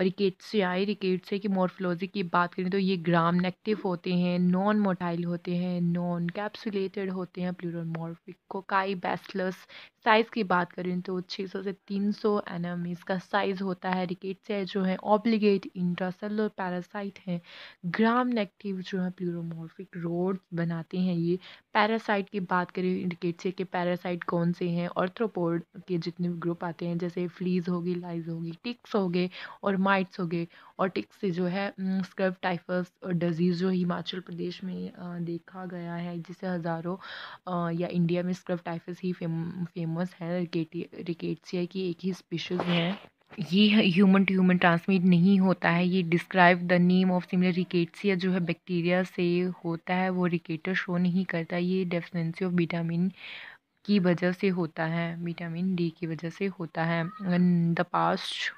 और रिकेट से आए रिकेट से कि मोरफलोजी की बात करें तो ये ग्राम नेक्टिव होते हैं नॉन मोटाइल होते हैं नॉन कैप्सुलेटेड होते हैं plural morphic cocci bacillus size की बात करें तो 600 से 300 सौ एनम इसका साइज़ होता है रिकेट से जो है ऑब्लिगेट इंट्रासेलर पैरासाइट हैं ग्राम नेगेटिव जो है प्लूरोमॉर्फिक रोड बनाते हैं ये पैरासाइट की बात करें रिकेट से के पैरासाइट कौन से हैं ऑर्थ्रोपोड के जितने भी ग्रुप आते हैं जैसे फ्लीज होगी लाइज होगी टिक्स हो गए और माइट्स हो गए और टिक्स से जो है स्क्रब टाइफस डिज़ीज़ जो हिमाचल प्रदेश में देखा गया है जिसे हज़ारों या इंडिया में स्क्रब टाइफस ही फेम, फेमस है रिकेटी की एक ही स्पीशीज़ है ये ह्यूमन टू ह्यूमन ट्रांसमिट नहीं होता है ये describe the name of similar rickettsia जो है बैक्टीरिया से होता है वो रिकेटर शो नहीं करता ये डेफिनेंसी ऑफ विटामिन की वजह से होता है विटामिन डी की वजह से होता है द पास्ट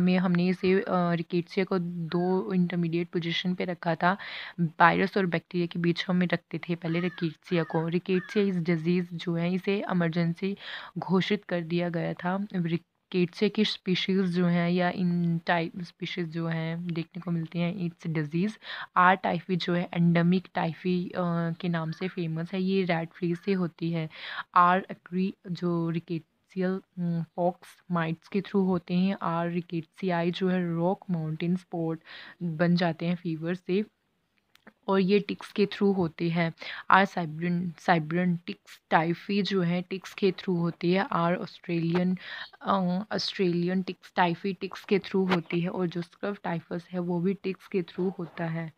में हमने इसे रिकेटसिया को दो इंटरमीडिएट पोजीशन पे रखा था वायरस और बैक्टीरिया के बीच हमें रखते थे पहले रिकेटसिया को रिकेटसिया इस डिजीज़ जो है इसे इमरजेंसी घोषित कर दिया गया था रिकेट्सिया की स्पीशीज़ जो हैं या इन टाइप स्पीशीज़ जो हैं देखने को मिलती हैं इट्स डिजीज़ आर टाइफी जो है एंडमिक टाइफी के नाम से फेमस है ये रेड फ्लीज से होती है आर एक्री जो रिकेट ग्लेशियल फॉक्स माइट्स के थ्रू होते हैं आर रिकेटसीआई जो है रॉक माउंटेन स्पोर्ट बन जाते हैं फीवर से और ये टिक्स के थ्रू होते हैं are Siberian Siberian ticks typhi जो है टिक्स के थ्रू होती है are Australian Australian ticks typhi ticks के थ्रू होती है और जो स्क्रफ टाइफस है वो भी टिक्स के थ्रू होता है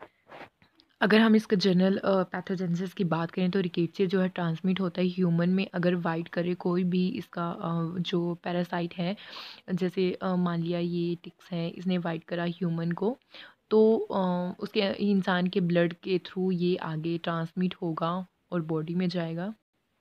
अगर हम इसके जनरल पैथोजेंसिस की बात करें तो रिकेट्सिया जो है ट्रांसमिट होता है ह्यूमन में अगर वाइट करे कोई भी इसका जो पैरासाइट है जैसे मान लिया ये टिक्स हैं इसने वाइट करा ह्यूमन को तो उसके इंसान के ब्लड के थ्रू ये आगे ट्रांसमिट होगा और बॉडी में जाएगा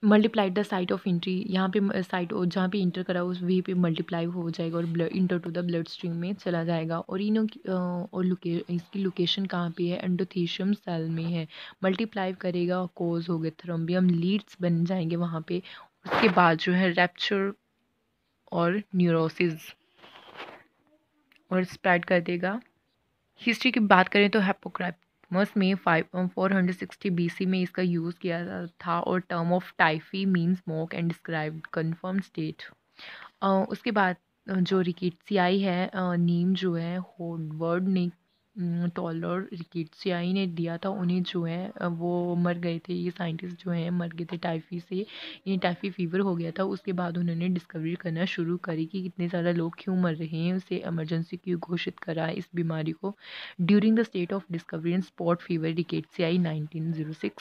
multiplied the site of entry यहाँ पे साइट जहाँ पे इंटर करा उस वहीं पे मल्टीप्लाई हो जाएगा और blood enter to the blood stream में चला जाएगा और इनों और लोके इसकी लोकेशन कहाँ पे है एंडोथीशियम सेल में है मल्टीप्लाई करेगा कोज हो गए थ्रोम्बियम लीड्स बन जाएंगे वहाँ पे उसके बाद जो है रैप्चर और न्यूरोसिस और स्प्रेड कर देगा हिस्ट्री की बात करें तो हेपोक्राइप मॉस्मस में five four hundred sixty B C में इसका यूज़ किया था और term of typhi mean smoke and describe confirm state उसके बाद uh, जो सियाई है नीम uh, जो है होडवर्ड ने टॉलर रिकेटसियाई ने दिया था उन्हें जो है वो मर गए थे ये साइंटिस्ट जो हैं मर गए थे टाइफी से ये टाइफी फीवर हो गया था उसके बाद उन्होंने डिस्कवरी करना शुरू करी कि कितने ज़्यादा लोग क्यों मर रहे हैं उसे एमरजेंसी क्यों घोषित करा इस बीमारी को during the state of discovery and spot fever rickettsiae nineteen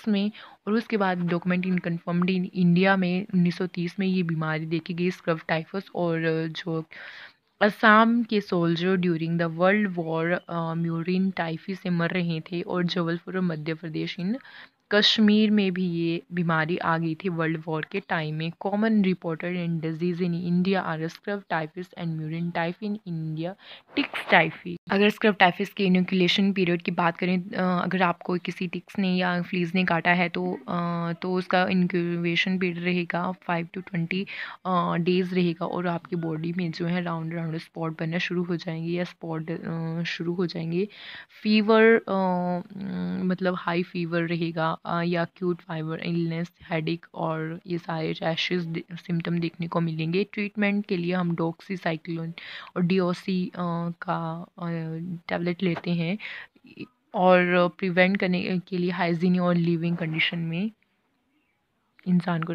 में और उसके बाद document in confirmed in India में उन्नीस में ये बीमारी देखी गई स्क्रब टाइफस और जो असम के soldier during the world war murine typhi से मर रहे थे और जबलपुर और मध्य प्रदेश इन कश्मीर में भी ये बीमारी आ गई थी वर्ल्ड वॉर के टाइम में common reported in disease in India are scrub typhus and murine typhus in India ticks typhi अगर स्क्रब टाइफिस के इनोकुलेशन पीरियड की बात करें अगर आपको किसी टिक्स ने या फ्लीज ने काटा है तो तो उसका इनक्यूबेशन पीरियड रहेगा फाइव टू ट्वेंटी डेज रहेगा और आपकी बॉडी में जो है राउंड राउंड स्पॉट बनना शुरू हो जाएंगे या स्पॉट शुरू हो जाएंगे फीवर मतलब हाई फीवर रहेगा या क्यूट फाइबर इलनेस हेडिक और ये सारे रैशेज सिम्टम देखने को मिलेंगे ट्रीटमेंट के लिए हम साइक्लोन और डीओसी का टैबलेट लेते हैं और प्रिवेंट करने के लिए हाइजीन और लिविंग कंडीशन में इंसान को